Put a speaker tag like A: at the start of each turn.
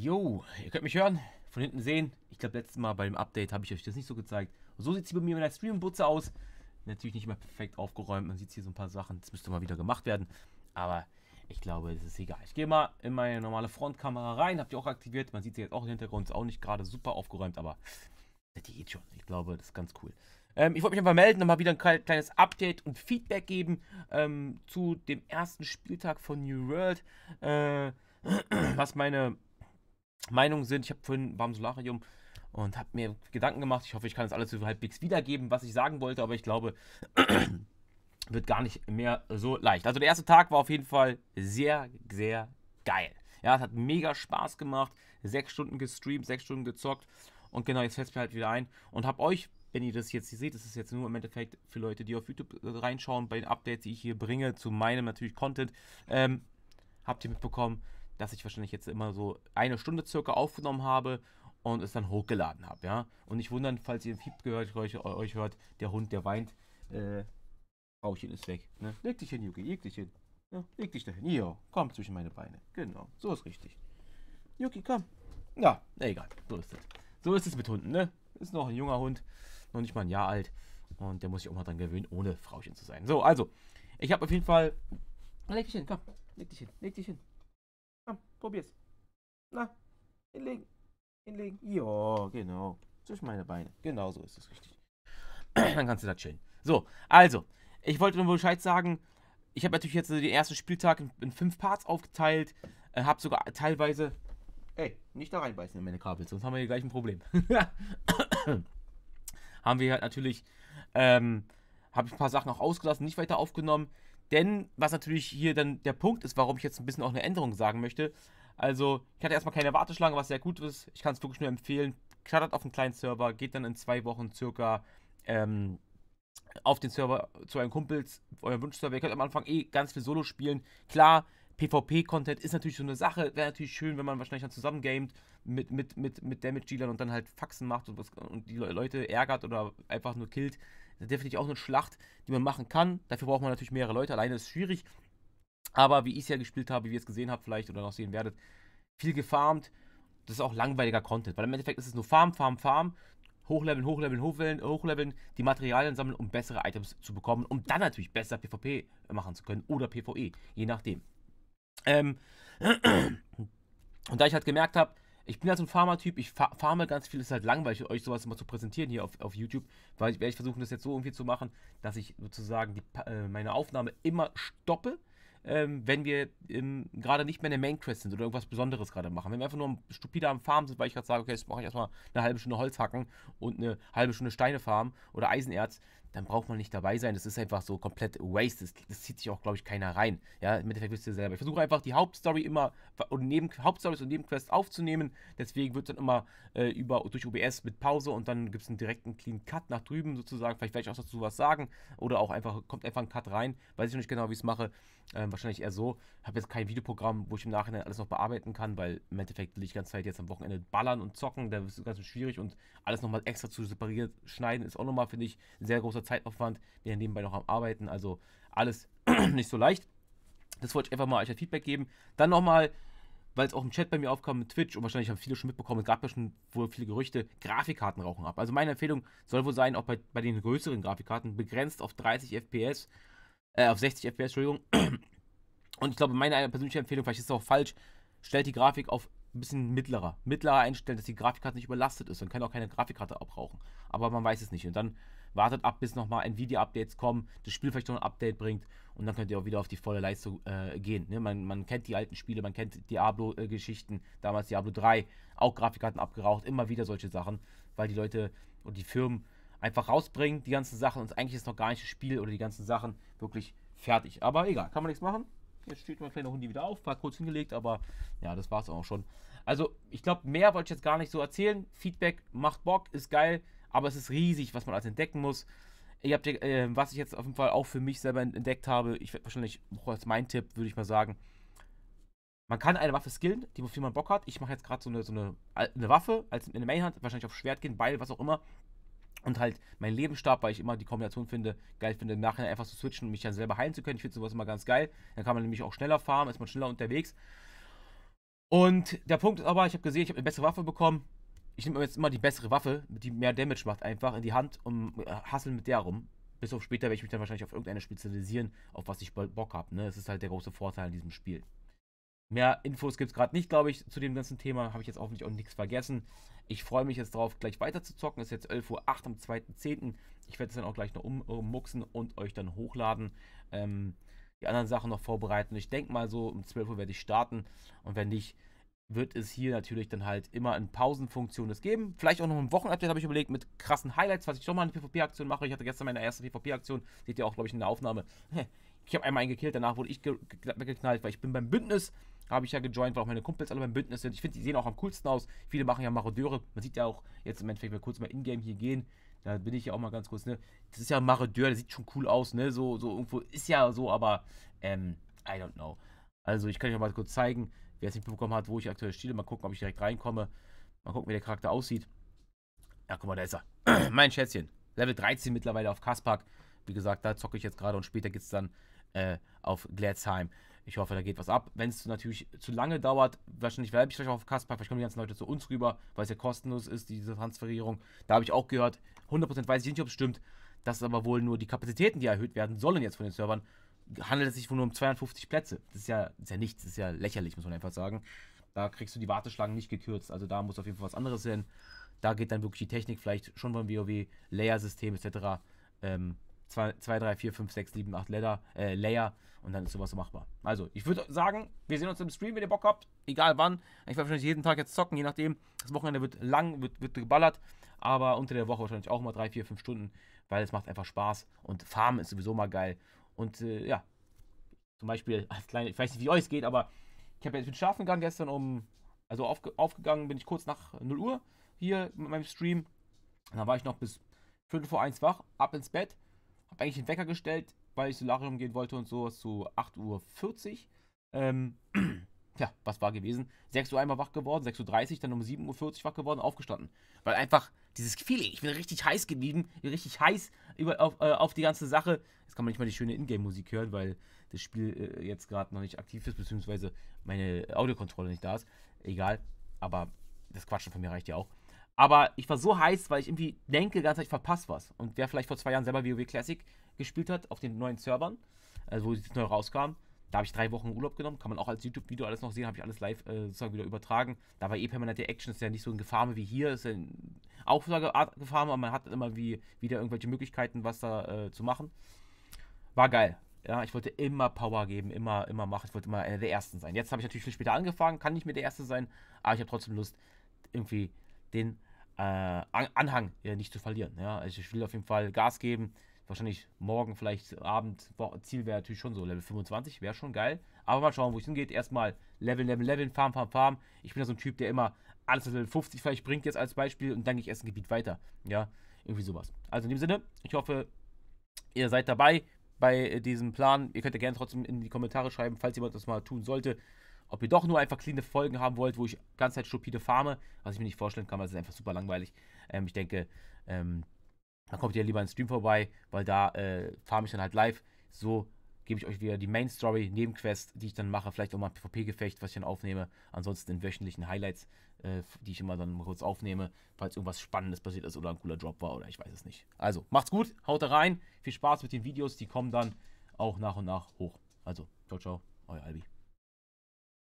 A: Jo, ihr könnt mich hören, von hinten sehen. Ich glaube, letztes Mal bei dem Update habe ich euch das nicht so gezeigt. Und so sieht es bei mir in der Stream-Butze aus. Natürlich nicht mehr perfekt aufgeräumt. Man sieht hier so ein paar Sachen. Das müsste mal wieder gemacht werden. Aber ich glaube, es ist egal. Ich gehe mal in meine normale Frontkamera rein. Habt ihr auch aktiviert. Man sieht sie jetzt auch im Hintergrund. Ist auch nicht gerade super aufgeräumt, aber die geht schon. Ich glaube, das ist ganz cool. Ähm, ich wollte mich einfach melden und mal wieder ein kleines Update und Feedback geben ähm, zu dem ersten Spieltag von New World. Äh, was meine Meinungen sind. Ich habe vorhin beim Solarium und habe mir Gedanken gemacht. Ich hoffe, ich kann das alles so halbwegs wiedergeben, was ich sagen wollte, aber ich glaube, wird gar nicht mehr so leicht. Also der erste Tag war auf jeden Fall sehr, sehr geil. Ja, es hat mega Spaß gemacht. Sechs Stunden gestreamt, sechs Stunden gezockt. Und genau, jetzt fällt es mir halt wieder ein und habe euch, wenn ihr das jetzt seht, das ist jetzt nur im Endeffekt für Leute, die auf YouTube äh, reinschauen, bei den Updates, die ich hier bringe, zu meinem natürlich Content, ähm, habt ihr mitbekommen, dass ich wahrscheinlich jetzt immer so eine Stunde circa aufgenommen habe und es dann hochgeladen habe, ja. Und nicht wundern, falls ihr ein Fiep gehört, euch, euch hört, der Hund, der weint, äh, Rauchchen ist weg. Ne? Leg dich hin, Yuki, leg dich hin. Ja, leg dich dahin. Jo, komm zwischen meine Beine. Genau, so ist richtig. Yuki, komm. Ja, egal, so ist es. So ist es mit Hunden, ne? Ist noch ein junger Hund, noch nicht mal ein Jahr alt. Und der muss sich auch mal dran gewöhnen, ohne Frauchen zu sein. So, also, ich habe auf jeden Fall. Leg dich hin, komm. Leg dich hin, leg dich hin. Komm, probier's. Na, hinlegen. Hinlegen. Ja, genau. Zwischen meine Beine. Genau so ist es richtig. Dann kannst du da chillen. So, also, ich wollte nur Bescheid sagen. Ich habe natürlich jetzt äh, den ersten Spieltag in, in fünf Parts aufgeteilt. Äh, habe sogar teilweise. Ey, nicht da reinbeißen in meine Kabel, sonst haben wir hier gleich ein Problem. haben wir halt natürlich. Ähm, habe ich ein paar Sachen auch ausgelassen, nicht weiter aufgenommen. Denn, was natürlich hier dann der Punkt ist, warum ich jetzt ein bisschen auch eine Änderung sagen möchte. Also, ich hatte erstmal keine Warteschlange, was sehr gut ist. Ich kann es wirklich nur empfehlen. Startet auf einen kleinen Server, geht dann in zwei Wochen circa ähm, auf den Server zu euren Kumpels, euren Wunschserver. Ihr könnt am Anfang eh ganz viel Solo spielen. Klar, PvP-Content ist natürlich so eine Sache. Wäre natürlich schön, wenn man wahrscheinlich dann zusammen gamet mit, mit, mit, mit Damage-Dealern und dann halt Faxen macht und, was, und die Leute ärgert oder einfach nur killt definitiv auch eine Schlacht, die man machen kann. Dafür braucht man natürlich mehrere Leute. Alleine ist es schwierig. Aber wie ich es ja gespielt habe, wie ihr es gesehen habt, vielleicht oder noch sehen werdet, viel gefarmt. Das ist auch langweiliger Content, weil im Endeffekt ist es nur Farm, Farm, Farm. Hochleveln, hochleveln, hochleveln, hochleveln, die Materialien sammeln, um bessere Items zu bekommen, um dann natürlich besser PvP machen zu können oder PvE, je nachdem. Ähm, und da ich halt gemerkt habe, ich bin halt so ein pharma typ ich farme ganz viel, ist halt langweilig, euch sowas immer zu präsentieren hier auf, auf YouTube, weil ich werde versuchen, das jetzt so irgendwie zu machen, dass ich sozusagen die, äh, meine Aufnahme immer stoppe, ähm, wenn wir ähm, gerade nicht mehr in der Main Quest sind oder irgendwas Besonderes gerade machen. Wenn wir einfach nur stupider am Farmen sind, weil ich gerade sage, okay, jetzt mache ich erstmal eine halbe Stunde Holz hacken und eine halbe Stunde Steine farmen oder Eisenerz, dann braucht man nicht dabei sein. Das ist einfach so komplett waste. Das, das zieht sich auch, glaube ich, keiner rein. Ja, im Endeffekt wisst ihr selber. Ich versuche einfach die Hauptstory immer und neben Hauptstories und Nebenquests aufzunehmen. Deswegen wird dann immer äh, über durch OBS mit Pause und dann gibt es einen direkten Clean Cut nach drüben sozusagen. Vielleicht werde ich auch dazu was sagen. Oder auch einfach, kommt einfach ein Cut rein. Weiß ich noch nicht genau, wie ich es mache. Ähm, wahrscheinlich eher so. Ich Habe jetzt kein Videoprogramm, wo ich im Nachhinein alles noch bearbeiten kann, weil im Endeffekt will ich die ganze Zeit jetzt am Wochenende ballern und zocken. Da ist es ganz schwierig und alles nochmal extra zu separiert schneiden ist auch nochmal, finde ich, ein sehr großer großer Zeitaufwand, bin ja nebenbei noch am Arbeiten, also alles nicht so leicht. Das wollte ich einfach mal euch als Feedback geben. Dann nochmal, weil es auch im Chat bei mir aufkam mit Twitch und wahrscheinlich haben viele schon mitbekommen, es gab ja schon wohl viele Gerüchte, Grafikkarten rauchen ab. Also meine Empfehlung soll wohl sein, auch bei, bei den größeren Grafikkarten, begrenzt auf 30 FPS, äh, auf 60 FPS, Entschuldigung. Und ich glaube, meine persönliche Empfehlung, vielleicht ist es auch falsch, stellt die Grafik auf ein bisschen mittlerer. Mittlerer einstellen, dass die Grafikkarte nicht überlastet ist. Dann kann auch keine Grafikkarte abrauchen. Aber man weiß es nicht. Und dann wartet ab, bis nochmal Nvidia-Updates kommen, das Spiel vielleicht noch ein Update bringt und dann könnt ihr auch wieder auf die volle Leistung äh, gehen. Ne? Man, man, kennt die alten Spiele, man kennt Diablo-Geschichten, damals Diablo 3, auch Grafikkarten abgeraucht, immer wieder solche Sachen, weil die Leute und die Firmen einfach rausbringen, die ganzen Sachen und eigentlich ist noch gar nicht das Spiel oder die ganzen Sachen wirklich fertig. Aber egal, kann man nichts machen. Jetzt steht mein kleiner Hundi wieder auf, war kurz hingelegt, aber ja, das war es auch schon. Also, ich glaube, mehr wollte ich jetzt gar nicht so erzählen. Feedback macht Bock, ist geil. Aber es ist riesig, was man alles entdecken muss. Ich hab, äh, was ich jetzt auf jeden Fall auch für mich selber entdeckt habe, ich werde wahrscheinlich, auch als mein Tipp, würde ich mal sagen, man kann eine Waffe skillen, die wofür man Bock hat. Ich mache jetzt gerade so, eine, so eine, eine Waffe, als in der Mainhand, wahrscheinlich auf Schwert gehen, Beil, was auch immer. Und halt mein Lebensstab, weil ich immer die Kombination finde, geil finde, im Nachhinein einfach zu switchen und um mich dann selber heilen zu können. Ich finde sowas immer ganz geil. Dann kann man nämlich auch schneller farmen, ist man schneller unterwegs. Und der Punkt ist aber, ich habe gesehen, ich habe eine bessere Waffe bekommen ich nehme jetzt immer die bessere Waffe, die mehr Damage macht, einfach in die Hand und äh, hassel mit der rum. Bis auf später werde ich mich dann wahrscheinlich auf irgendeine spezialisieren, auf was ich Bock habe. Ne? Das ist halt der große Vorteil in diesem Spiel. Mehr Infos gibt es gerade nicht, glaube ich, zu dem ganzen Thema. Habe ich jetzt hoffentlich auch nichts vergessen. Ich freue mich jetzt darauf, gleich weiter zu zocken. Es ist jetzt 11.08 Uhr am 2.10. Ich werde es dann auch gleich noch ummuxen und euch dann hochladen. Ähm, die anderen Sachen noch vorbereiten. Ich denke mal so, um 12 Uhr werde ich starten. Und wenn nicht, wird es hier natürlich dann halt immer in Pausenfunktion es geben. Vielleicht auch noch ein Wochenupdate habe ich überlegt mit krassen Highlights, was ich schon mal eine PvP-Aktion mache. Ich hatte gestern meine erste PvP-Aktion, seht ihr auch, glaube ich, in der Aufnahme. Ich habe einmal einen gekillt, danach wurde ich weggeknallt, weil ich bin beim Bündnis, habe ich ja gejoint, weil auch meine Kumpels alle beim Bündnis sind. Ich finde, die sehen auch am coolsten aus. Viele machen ja Marodeure. Man sieht ja auch jetzt im Endeffekt mal kurz mal in-game hier gehen. Da bin ich ja auch mal ganz kurz, ne? Das ist ja ein Marodeur, der sieht schon cool aus, ne? So, so irgendwo ist ja so, aber, ähm, I don't know. Also ich kann euch mal kurz zeigen. Wer es nicht bekommen hat, wo ich aktuell stehe, mal gucken, ob ich direkt reinkomme. Mal gucken, wie der Charakter aussieht. Ja, guck mal, da ist er. mein Schätzchen. Level 13 mittlerweile auf Kaspak. Wie gesagt, da zocke ich jetzt gerade und später geht es dann äh, auf Gladsheim. Ich hoffe, da geht was ab. Wenn es natürlich zu lange dauert, wahrscheinlich bleibe ich vielleicht auch auf Kaspark, vielleicht kommen die ganzen Leute zu uns rüber, weil es ja kostenlos ist, diese Transferierung. Da habe ich auch gehört, 100% weiß ich nicht, ob es stimmt, Das ist aber wohl nur die Kapazitäten, die erhöht werden sollen jetzt von den Servern, handelt es sich wohl nur um 250 Plätze. Das ist ja, ist ja nichts, das ist ja lächerlich, muss man einfach sagen. Da kriegst du die Warteschlangen nicht gekürzt. Also da muss auf jeden Fall was anderes hin. Da geht dann wirklich die Technik vielleicht schon beim WoW, Layer-System etc. 2, 3, 4, 5, 6, 7, 8 Layer, Layer und dann ist sowas machbar. Also, ich würde sagen, wir sehen uns im Stream, wenn ihr Bock habt, egal wann. Ich werde wahrscheinlich jeden Tag jetzt zocken, je nachdem. Das Wochenende wird lang, wird, wird geballert, aber unter der Woche wahrscheinlich auch mal 3, 4, 5 Stunden, weil es macht einfach Spaß und Farmen ist sowieso mal geil und äh, ja, zum Beispiel als kleine, ich weiß nicht, wie euch es geht, aber ich habe jetzt mit Schafen gegangen gestern um, also aufge, aufgegangen bin ich kurz nach 0 Uhr hier mit meinem Stream. Und dann war ich noch bis 5 vor 1 wach, ab ins Bett, habe eigentlich den Wecker gestellt, weil ich Solarium gehen wollte und sowas zu 8.40 Uhr. Ähm, ja, was war gewesen? 6 Uhr einmal wach geworden, 6.30 Uhr, dann um 7.40 Uhr wach geworden, aufgestanden. Weil einfach dieses Feeling. Ich bin richtig heiß geblieben, richtig heiß über, auf, äh, auf die ganze Sache. Jetzt kann man nicht mal die schöne Ingame-Musik hören, weil das Spiel äh, jetzt gerade noch nicht aktiv ist, beziehungsweise meine Audiokontrolle nicht da ist. Egal, aber das Quatschen von mir reicht ja auch. Aber ich war so heiß, weil ich irgendwie denke, ganz ich verpasst was. Und wer vielleicht vor zwei Jahren selber WoW Classic gespielt hat, auf den neuen Servern, also wo es neu rauskam, da habe ich drei Wochen Urlaub genommen, kann man auch als YouTube-Video alles noch sehen, habe ich alles live äh, sozusagen wieder übertragen. Da war eh permanente Action, ist ja nicht so ein Gefahr wie hier, ist ja auch so eine Art Gefahren, aber man hat immer wie, wieder irgendwelche Möglichkeiten, was da äh, zu machen. War geil. Ja, ich wollte immer Power geben, immer, immer machen. Ich wollte immer einer der Ersten sein. Jetzt habe ich natürlich viel später angefangen, kann nicht mehr der Erste sein, aber ich habe trotzdem Lust, irgendwie den äh, Anhang nicht zu verlieren. Ja, also ich will auf jeden Fall Gas geben wahrscheinlich morgen, vielleicht Abend, Ziel wäre natürlich schon so, Level 25 wäre schon geil. Aber mal schauen, wo es hingeht. Erstmal Level, Level, Level, Farm, Farm, Farm. Ich bin ja so ein Typ, der immer alles Level 50 vielleicht bringt jetzt als Beispiel und dann gehe ich erst ein Gebiet weiter. Ja, irgendwie sowas. Also in dem Sinne, ich hoffe, ihr seid dabei bei äh, diesem Plan. Ihr könnt ja gerne trotzdem in die Kommentare schreiben, falls jemand das mal tun sollte. Ob ihr doch nur einfach cleane Folgen haben wollt, wo ich ganz halt stupide farme, was ich mir nicht vorstellen kann, weil es ist einfach super langweilig. Ähm, ich denke, ähm, dann kommt ihr lieber in Stream vorbei, weil da äh, farm ich dann halt live. So gebe ich euch wieder die Main Story, Nebenquest, die ich dann mache, vielleicht auch mal ein PvP-Gefecht, was ich dann aufnehme. Ansonsten in wöchentlichen Highlights, äh, die ich immer dann kurz aufnehme, falls irgendwas Spannendes passiert ist oder ein cooler Drop war oder ich weiß es nicht. Also macht's gut, haut da rein, viel Spaß mit den Videos, die kommen dann auch nach und nach hoch. Also, ciao, ciao, euer Albi.